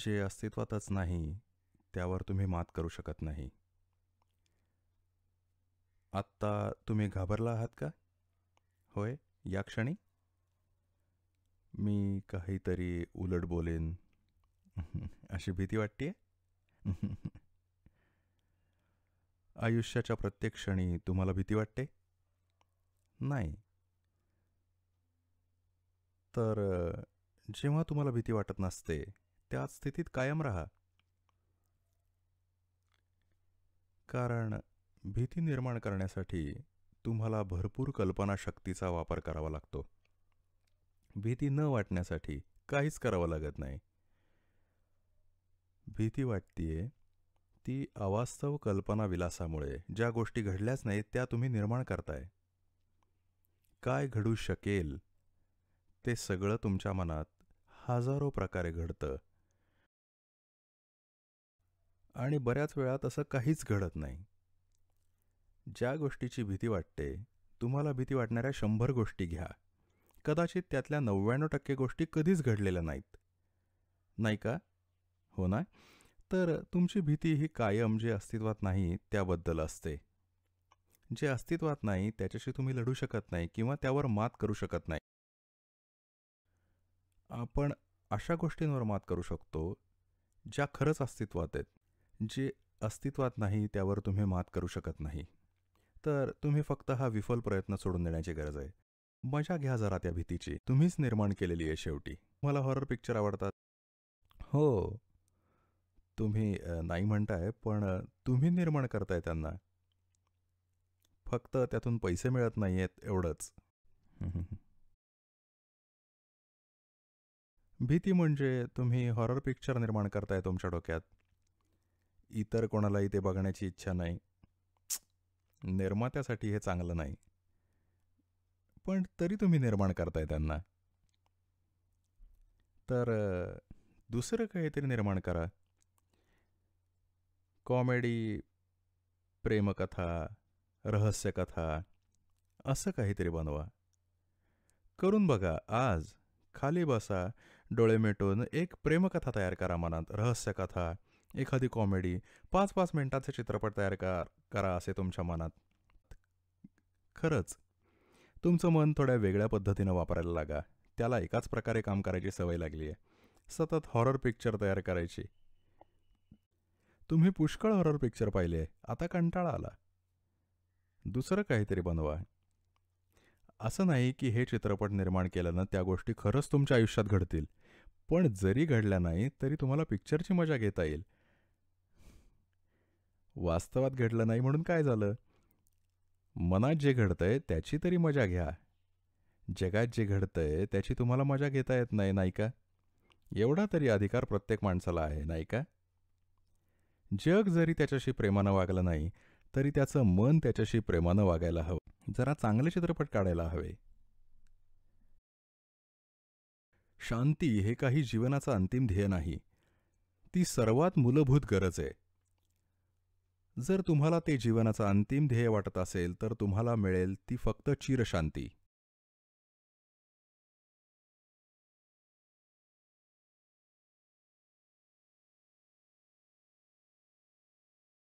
जे अस्तित्वातच नाही त्यावर तुम्ही मात करू शकत नाही आत्ता तुम्ही घाबरला आहात का होय या क्षणी मी काहीतरी उलट बोलेन अशी भीती वाटते आयुष्याच्या प्रत्येक क्षणी तुम्हाला भीती वाटते नाही तर जेव्हा तुम्हाला भीती वाटत नसते त्या स्थितीत कायम राहा कारण भीती निर्माण करण्यासाठी तुम्हाला भरपूर कल्पनाशक्तीचा वापर करावा लागतो भीती न वाटण्यासाठी काहीच करावं लागत नाही भीती वाटतीये ती अवास्तव कल्पना विलासामुळे ज्या गोष्टी घडल्याच नाहीत त्या तुम्ही निर्माण करताय काय घडू शकेल ते सगळं तुमच्या मनात हजारो प्रकारे घडतं आणि बऱ्याच वेळा तसं काहीच घडत नाही ज्या गोष्टीची भीती वाटते तुम्हाला भीती वाटणाऱ्या शंभर गोष्टी घ्या कदाचित त्यातल्या नव्याण्णव टक्के गोष्टी कधीच घडलेल्या नाहीत नाही का हो ना तर तुमची भीती ही कायम जे अस्तित्वात नाही त्याबद्दल असते जे अस्तित्वात नाही त्याच्याशी तुम्ही लढू शकत नाही किंवा त्यावर मात करू शकत नाही आपण अशा गोष्टींवर मात करू शकतो ज्या खरंच अस्तित्वात आहेत जे अस्तित्वात नाही त्यावर तुम्ही मात करू शकत नाही तर तुम्ही फक्त हा विफल प्रयत्न सोडून देण्याची गरज आहे मजा घ्या जरा त्या भीतीची तुम्हीच निर्माण केलेली आहे शेवटी मला हॉरर पिक्चर आवडतात हो तुम्ही नाही म्हणताय पण तुम्ही निर्माण करताय त्यांना फक्त त्यातून पैसे मिळत नाही आहेत एवढंच भीती म्हणजे तुम्ही हॉरर पिक्चर निर्माण करताय तुमच्या डोक्यात इतर कोणालाही ते बघण्याची इच्छा नाही निर्मात्यासाठी हे चांगलं नाही पण तरी तुम्ही निर्माण करताय त्यांना तर दुसरं काहीतरी निर्माण करा कॉमेडी प्रेमकथा रहस्यकथा असं काहीतरी बनवा करून बघा आज खाली बसा डोळे मिटून एक प्रेमकथा तयार करा मनात रहस्यकथा एखादी कॉमेडी पाच पाच मिनटाचे चित्रपट तयार कर करा असे तुमच्या मनात खरंच तुमचं मन थोड्या वेगळ्या पद्धतीनं वापरायला लागा त्याला एकाच प्रकारे काम करायची सवय लागली आहे सतत हॉरर पिक्चर तयार करायची तुम्ही पुष्कळ हॉरर पिक्चर पाहिले आता कंटाळा आला दुसरं काहीतरी बनवा असं नाही की हे चित्रपट निर्माण केल्यानं त्या गोष्टी खरंच तुमच्या आयुष्यात घडतील पण जरी घडल्या नाही तरी तुम्हाला पिक्चरची मजा घेता येईल वास्तवात घडलं नाही म्हणून काय झालं मनात जे घडतंय त्याची तरी मजा घ्या जगात जे घडतंय त्याची तुम्हाला मजा घेता येत नाही नाही का एवढा तरी अधिकार प्रत्येक माणसाला आहे नाही का जग जरी त्याच्याशी प्रेमानं वागलं नाही तरी त्याचं मन त्याच्याशी प्रेमानं वागायला हवं जरा चांगले चित्रपट काढायला हवे शांती हे काही जीवनाचं अंतिम ध्येय नाही ती सर्वात मूलभूत गरज आहे जर तुम्हाला ते जीवनाचं अंतिम ध्येय वाटत असेल तर तुम्हाला मिळेल ती फक्त चिरशांती